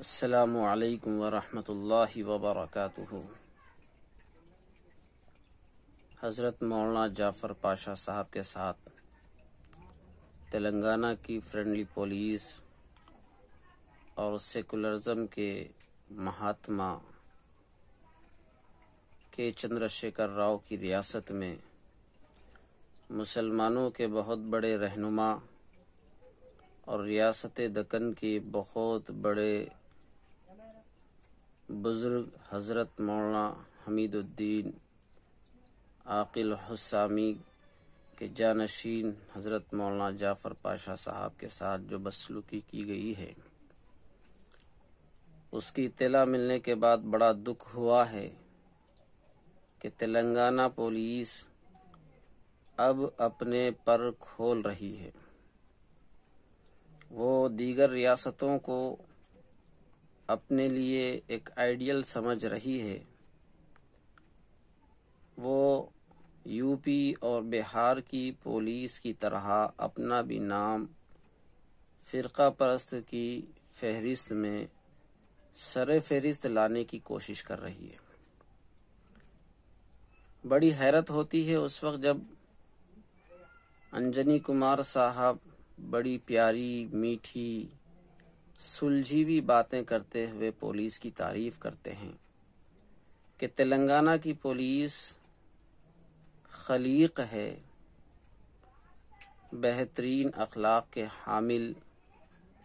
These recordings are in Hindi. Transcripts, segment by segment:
السلام عليكم ورحمة الله وبركاته हज़रत मौलाना जाफ़र पाशा साहब के साथ तेलंगाना की फ्रेंडली पुलिस और सेकुलरिज्म के महात्मा के चंद्रशेखर राव की रियासत में मुसलमानों के बहुत बड़े रहनुमा और रियासत दक्कन के बहुत बड़े बुज़ुर्ग हज़रत मौलाना हमीदुद्दीन आकिल हुसामी के जानशीन हज़रत मौलाना जाफ़र पाशा साहब के साथ जो बसलूकी की गई है उसकी इतला मिलने के बाद बड़ा दुख हुआ है कि तेलंगाना पुलिस अब अपने पर खोल रही है वो दीगर रियासतों को अपने लिए एक आइडियल समझ रही है वो यूपी और बिहार की पुलिस की तरह अपना भी नाम फ़िरका परस्त की फहरिस्त में सर फहरिस्त लाने की कोशिश कर रही है बड़ी हैरत होती है उस वक्त जब अंजनी कुमार साहब बड़ी प्यारी मीठी सुलझी हुई बातें करते हुए पुलिस की तारीफ करते हैं कि तेलंगाना की पुलिस खलीक है बेहतरीन अखलाक के हामिल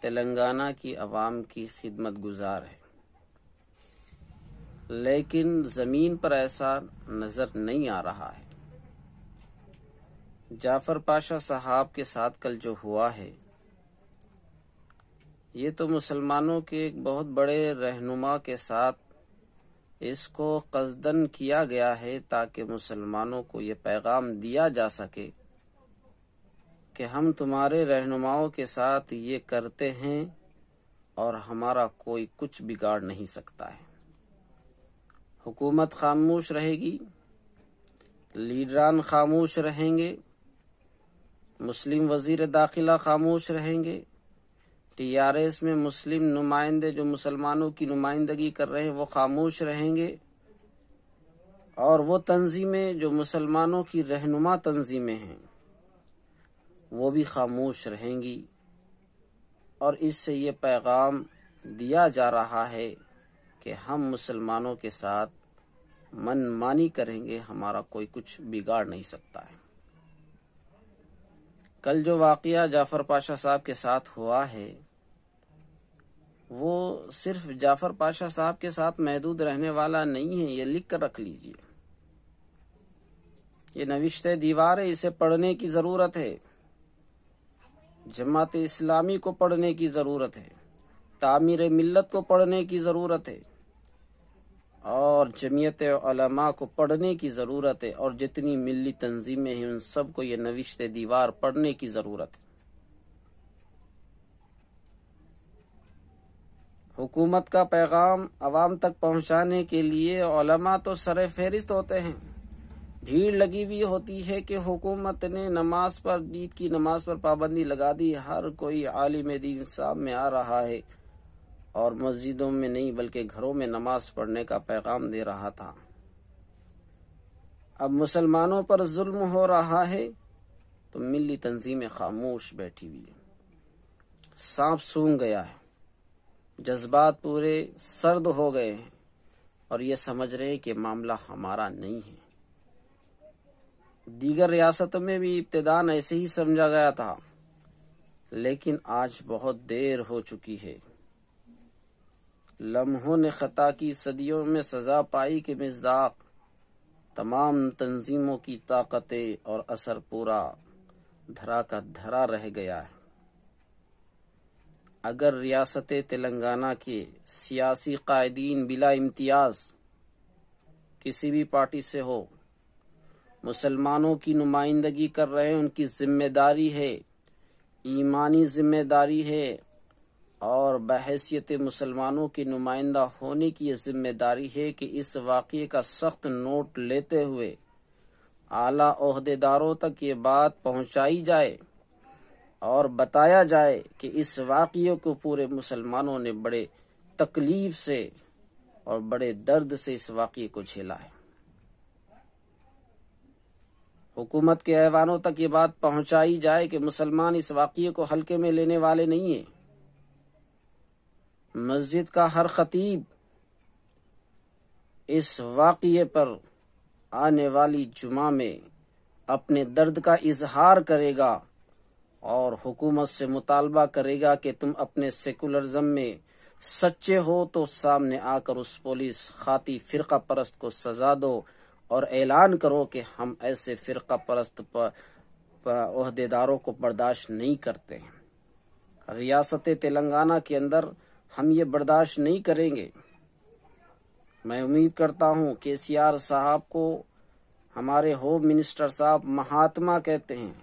तेलंगाना की आवाम की खिदमत गुजार है लेकिन ज़मीन पर ऐसा नज़र नहीं आ रहा है जाफ़र पाशा साहब के साथ कल जो हुआ है ये तो मुसलमानों के एक बहुत बड़े रहनुमा के साथ इसको कसदन किया गया है ताकि मुसलमानों को ये पैगाम दिया जा सके कि हम तुम्हारे रहनुमाओं के साथ ये करते हैं और हमारा कोई कुछ बिगाड़ नहीं सकता है हुकूमत खामोश रहेगी लीडरान खामोश रहेंगे मुस्लिम वजीर दाखिला खामोश रहेंगे टी आर एस में मुस्लिम नुमाइंदे जो मुसलमानों की नुमाइंदगी कर रहे हैं वो खामोश रहेंगे और वो तंजीमें जो मुसलमानों की रहनुमा तंजीमें हैं वो भी खामोश रहेंगी और इससे ये पैगाम दिया जा रहा है कि हम मुसलमानों के साथ मनमानी करेंगे हमारा कोई कुछ बिगाड़ नहीं सकता है कल जो वाकया जाफ़र पाशा साहब के साथ हुआ है वो सिर्फ जाफ़र पाशा साहब के साथ महदूद रहने वाला नहीं है ये लिख कर रख लीजिए ये नविश्त दीवार है इसे पढ़ने की ज़रूरत है जमात इस्लामी को पढ़ने की ज़रूरत है तामीर मिल्लत को पढ़ने की ज़रूरत है और जमीयत अलमा को पढ़ने की ज़रूरत है और जितनी मिली तंजीमें हैं उन सबको ये नविश्त दीवार पढ़ने की ज़रूरत है हुकूमत का पैगाम आवाम तक पहुंचाने के लिए अलमा तो सर फहरिस्त होते हैं भीड़ लगी हुई होती है कि हुकूमत ने नमाज पर ईद की नमाज पर पाबंदी लगा दी हर कोई आलिम दीन साहब में आ रहा है और मस्जिदों में नहीं बल्कि घरों में नमाज पढ़ने का पैगाम दे रहा था अब मुसलमानों पर जुल्म हो रहा है तो मिली तंजीमें खामोश बैठी हुई है सांप सूंघ गया है जज्बात पूरे सर्द हो गए हैं और ये समझ रहे हैं कि मामला हमारा नहीं है दीगर रियासतों में भी इब्तदान ऐसे ही समझा गया था लेकिन आज बहुत देर हो चुकी है लम्हों ने ख़ता की सदियों में सजा पाई के मजदाक तमाम तंजीमों की ताकतें और असर पूरा धरा का धरा रह गया है अगर रियासत तेलंगाना के सियासी कायदीन बिला इम्तियाज किसी भी पार्टी से हो मुसलमानों की नुमाइंदगी कर रहे हैं उनकी जिम्मेदारी है ईमानी जिम्मेदारी है और बहसीत मुसलमानों की नुमाइंदा होने की जिम्मेदारी है कि इस वाक़े का सख्त नोट लेते हुए आला तक ये बात पहुंचाई जाए और बताया जाए कि इस वाक़े को पूरे मुसलमानों ने बड़े तकलीफ से और बड़े दर्द से इस वाक़े को झेला है हुकूमत के ऐवानों तक ये बात पहुंचाई जाए कि मुसलमान इस वाक़े को हल्के में लेने वाले नहीं हैं मस्जिद का हर खतीब इस वाक़े पर आने वाली जुमा में अपने दर्द का इजहार करेगा और हुकूमत से मुतालबा करेगा कि तुम अपने सेकुलरिज्म में सच्चे हो तो सामने आकर उस पुलिस खाती फिरका परस्त को सजा दो और ऐलान करो कि हम ऐसे फिरका परस्त अहदेदारों को बर्दाश्त नहीं करते रियासत तेलंगाना के अंदर हम ये बर्दाश्त नहीं करेंगे मैं उम्मीद करता हूँ आर साहब को हमारे होम मिनिस्टर साहब महात्मा कहते हैं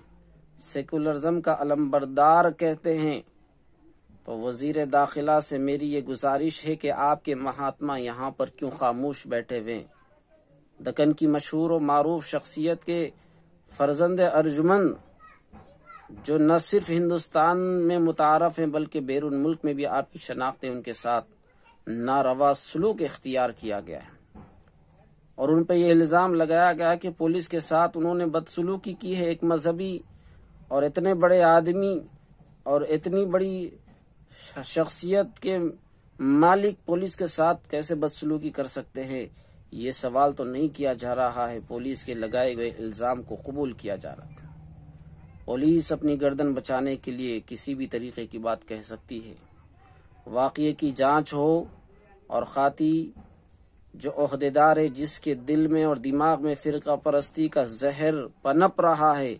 सेकुलरिज्म का अलम्बरदार कहते हैं तो वजीर दाखिला से मेरी ये गुजारिश है कि आपके महात्मा यहाँ पर क्यों खामोश बैठे हुए दकन की मशहूर और मरूफ शख्सियत के फर्जंद अर्जुमन जो न सिर्फ हिंदुस्तान में मुतारफ हैं बल्कि बैरून मुल्क में भी आपकी शनाख्तें उनके साथ नारवा सलूक इख्तियार किया गया है और उन पर यह इल्ज़ाम लगाया गया कि पुलिस के साथ उन्होंने बदसलूकी की है एक मजहबी और इतने बड़े आदमी और इतनी बड़ी शख्सियत के मालिक पुलिस के साथ कैसे बदसलूकी कर सकते हैं ये सवाल तो नहीं किया जा रहा है पुलिस के लगाए गए इल्ज़ाम को कबूल किया जा रहा है पुलिस अपनी गर्दन बचाने के लिए किसी भी तरीके की बात कह सकती है वाक़े की जांच हो और खाती जो अहदेदार है जिसके दिल में और दिमाग में फ़िरका परस्ती का जहर पनप रहा है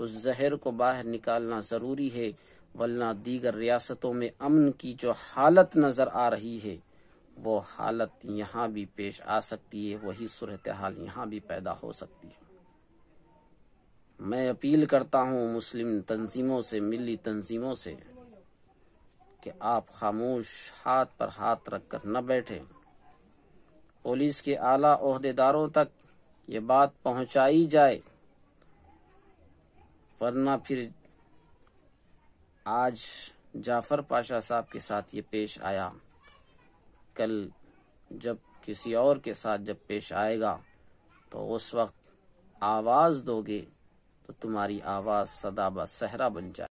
उस जहर को बाहर निकालना ज़रूरी है वरना दीगर रियासतों में अमन की जो हालत नज़र आ रही है वो हालत यहाँ भी पेश आ सकती है वही सूरत हाल यहाँ भी पैदा हो सकती है मैं अपील करता हूँ मुस्लिम तंजीमों से मिली तंजीमों से कि आप खामोश हाथ पर हाथ रख कर न बैठें पुलिस के आला अहदेदारों तक ये बात पहुँचाई जाए वरना फिर आज जाफर पाशा साहब के साथ ये पेश आया कल जब किसी और के साथ जब पेश आएगा तो उस वक्त आवाज़ दोगे तो तुम्हारी आवाज सदा बसहरा बन जाए